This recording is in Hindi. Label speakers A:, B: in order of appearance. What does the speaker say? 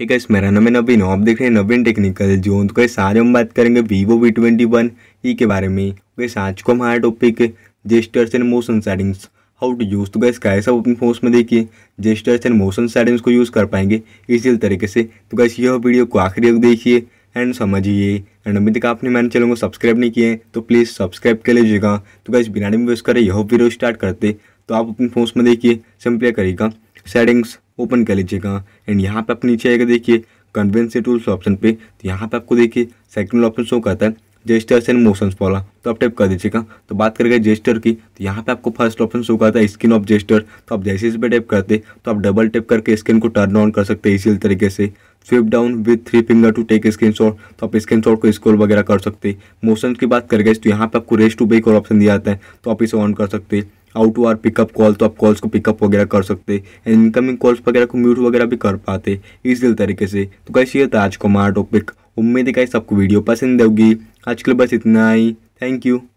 A: एक hey गाइस मेरा नाम है नवीन आप देख रहे हैं नवीन टेक्निकल जोन तो गैस सारे हम बात करेंगे Vivo V twenty one E के बारे में गैस तो आज को हमारा topic gestures and motion settings how to use तो गैस कैसे आप अपने फोन में देखिए जेस्टर्स एंड मोशन सेटिंग्स को यूज़ कर पाएंगे इसी तरीके से तो कैसे यह वीडियो को आखिरी तक देखिए एंड समझिए एंड अभी तक आपने मैंने चैनल को सब्सक्राइब नहीं किए तो प्लीज़ सब्सक्राइब कर लीजिएगा तो कैसे बिना में करें यह वीडियो स्टार्ट करते तो आप अपने फोन में देखिए सिंपली करिएगा सेटिंग्स ओपन कर लीजिएगा एंड यहाँ पे आप नीचे आएगा देखिए कन्वेंसी टूल्स ऑप्शन पे तो यहाँ पे आपको देखिए सेकंड ऑप्शन शो करता है जेस्टर्स एंड मोशंस वाला तो आप टाइप कर दीजिएगा तो बात करेगा जेस्टर की तो यहाँ पे आपको फर्स्ट ऑप्शन शो करता है स्किन ऑफ जेस्टर तो आप जैसे इस पर टाइप करते तो आप डबल टाइप करके स्किन को टर्न ऑन कर सकते हैं इसी तरीके से swipe down with three finger to take screenshot तो आप स्क्रीन शॉट को स्कोर वगैरह कर सकते मोशन की बात करेगा तो यहाँ पे आपको रेस्ट टू बेक और ऑप्शन दिया जाता है तो आप इसे ऑन कर सकते हैं auto or pickup call तो आप कॉल्स को पिकअप वगैरह कर सकते एंड इनकमिंग कॉल्स वगैरह को म्यूट वगैरह भी कर पाते इसी तरीके से तो कैसे ये था आज को हमारा टॉपिक उम्मीद है कैसे आपको वीडियो पसंद होगी आज के लिए बस इतना ही थैंक यू